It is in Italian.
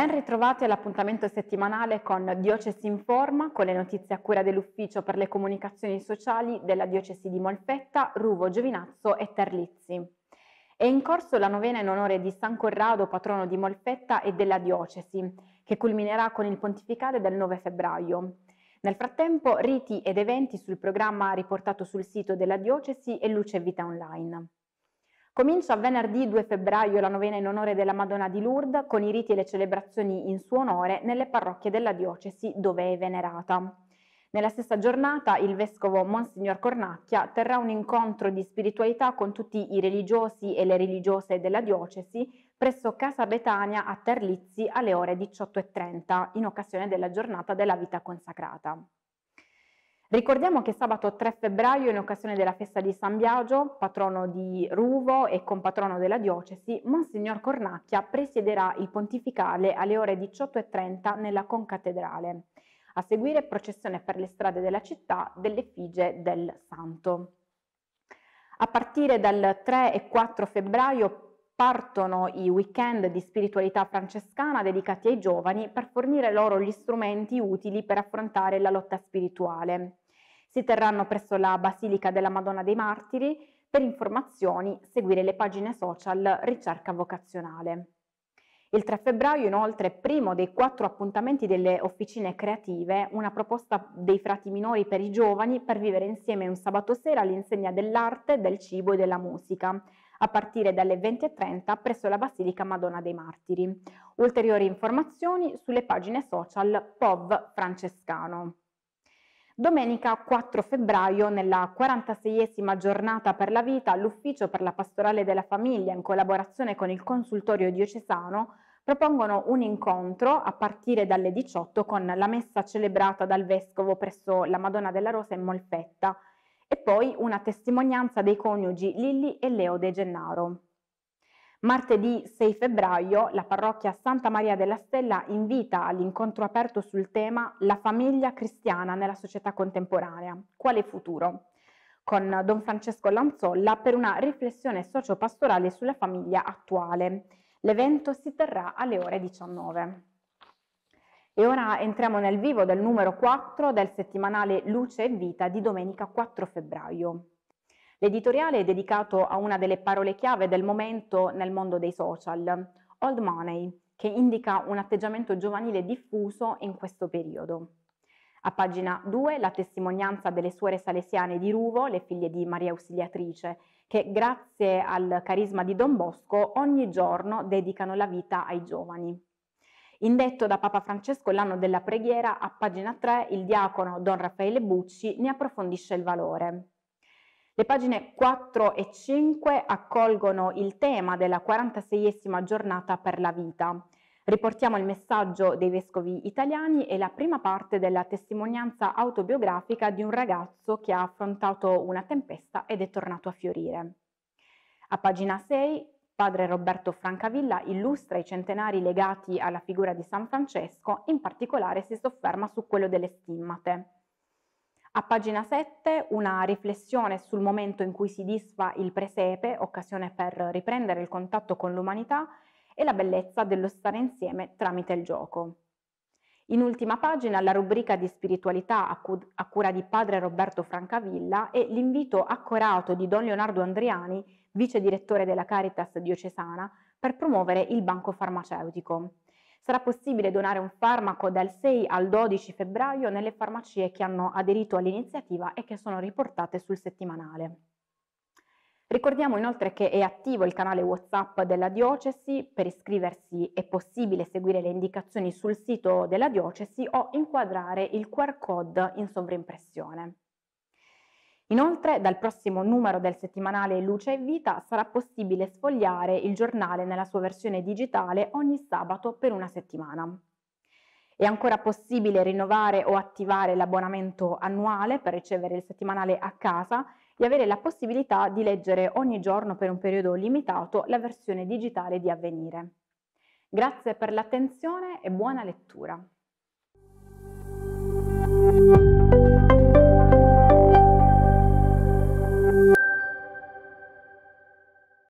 Ben ritrovati all'appuntamento settimanale con Diocesi in Forma, con le notizie a cura dell'Ufficio per le comunicazioni sociali della Diocesi di Molfetta, Ruvo, Giovinazzo e Terlizzi. È in corso la novena in onore di San Corrado, patrono di Molfetta e della Diocesi, che culminerà con il pontificale del 9 febbraio. Nel frattempo, riti ed eventi sul programma riportato sul sito della Diocesi e Luce Vita Online. Comincia venerdì 2 febbraio la novena in onore della Madonna di Lourdes con i riti e le celebrazioni in suo onore nelle parrocchie della diocesi dove è venerata. Nella stessa giornata il vescovo Monsignor Cornacchia terrà un incontro di spiritualità con tutti i religiosi e le religiose della diocesi presso Casa Betania a Terlizzi alle ore 18.30 in occasione della giornata della vita consacrata. Ricordiamo che sabato 3 febbraio, in occasione della festa di San Biagio, patrono di Ruvo e compatrono della diocesi, Monsignor Cornacchia presiederà il pontificale alle ore 18.30 nella concattedrale. A seguire processione per le strade della città dell'effigie del santo. A partire dal 3 e 4 febbraio Partono i weekend di spiritualità francescana dedicati ai giovani per fornire loro gli strumenti utili per affrontare la lotta spirituale. Si terranno presso la Basilica della Madonna dei Martiri. Per informazioni seguire le pagine social Ricerca Vocazionale. Il 3 febbraio inoltre primo dei quattro appuntamenti delle officine creative, una proposta dei frati minori per i giovani per vivere insieme un sabato sera all'insegna dell'arte, del cibo e della musica, a partire dalle 20.30 presso la Basilica Madonna dei Martiri. Ulteriori informazioni sulle pagine social POV Francescano. Domenica 4 febbraio, nella 46esima giornata per la vita, l'Ufficio per la Pastorale della Famiglia, in collaborazione con il Consultorio Diocesano, propongono un incontro a partire dalle 18 con la messa celebrata dal Vescovo presso la Madonna della Rosa in Molfetta e poi una testimonianza dei coniugi Lilli e Leo De Gennaro. Martedì 6 febbraio la parrocchia Santa Maria della Stella invita all'incontro aperto sul tema La famiglia cristiana nella società contemporanea, quale futuro? con Don Francesco Lanzolla per una riflessione sociopastorale sulla famiglia attuale. L'evento si terrà alle ore 19. E ora entriamo nel vivo del numero 4 del settimanale Luce e Vita di domenica 4 febbraio. L'editoriale è dedicato a una delle parole chiave del momento nel mondo dei social, old money, che indica un atteggiamento giovanile diffuso in questo periodo. A pagina 2 la testimonianza delle suore salesiane di Ruvo, le figlie di Maria Ausiliatrice, che grazie al carisma di Don Bosco ogni giorno dedicano la vita ai giovani. Indetto da Papa Francesco l'anno della preghiera, a pagina 3 il diacono Don Raffaele Bucci ne approfondisce il valore. Le pagine 4 e 5 accolgono il tema della 46esima giornata per la vita. Riportiamo il messaggio dei vescovi italiani e la prima parte della testimonianza autobiografica di un ragazzo che ha affrontato una tempesta ed è tornato a fiorire. A pagina 6 Padre Roberto Francavilla illustra i centenari legati alla figura di San Francesco, in particolare si sofferma su quello delle stimmate. A pagina 7 una riflessione sul momento in cui si disfa il presepe, occasione per riprendere il contatto con l'umanità e la bellezza dello stare insieme tramite il gioco. In ultima pagina la rubrica di spiritualità a, cura di padre Roberto Francavilla e l'invito accorato di Don Leonardo Andriani vice direttore della Caritas diocesana, per promuovere il banco farmaceutico. Sarà possibile donare un farmaco dal 6 al 12 febbraio nelle farmacie che hanno aderito all'iniziativa e che sono riportate sul settimanale. Ricordiamo inoltre che è attivo il canale WhatsApp della Diocesi, per iscriversi è possibile seguire le indicazioni sul sito della Diocesi o inquadrare il QR code in sovrimpressione. Inoltre, dal prossimo numero del settimanale Luce e Vita sarà possibile sfogliare il giornale nella sua versione digitale ogni sabato per una settimana. È ancora possibile rinnovare o attivare l'abbonamento annuale per ricevere il settimanale a casa e avere la possibilità di leggere ogni giorno per un periodo limitato la versione digitale di Avvenire. Grazie per l'attenzione e buona lettura.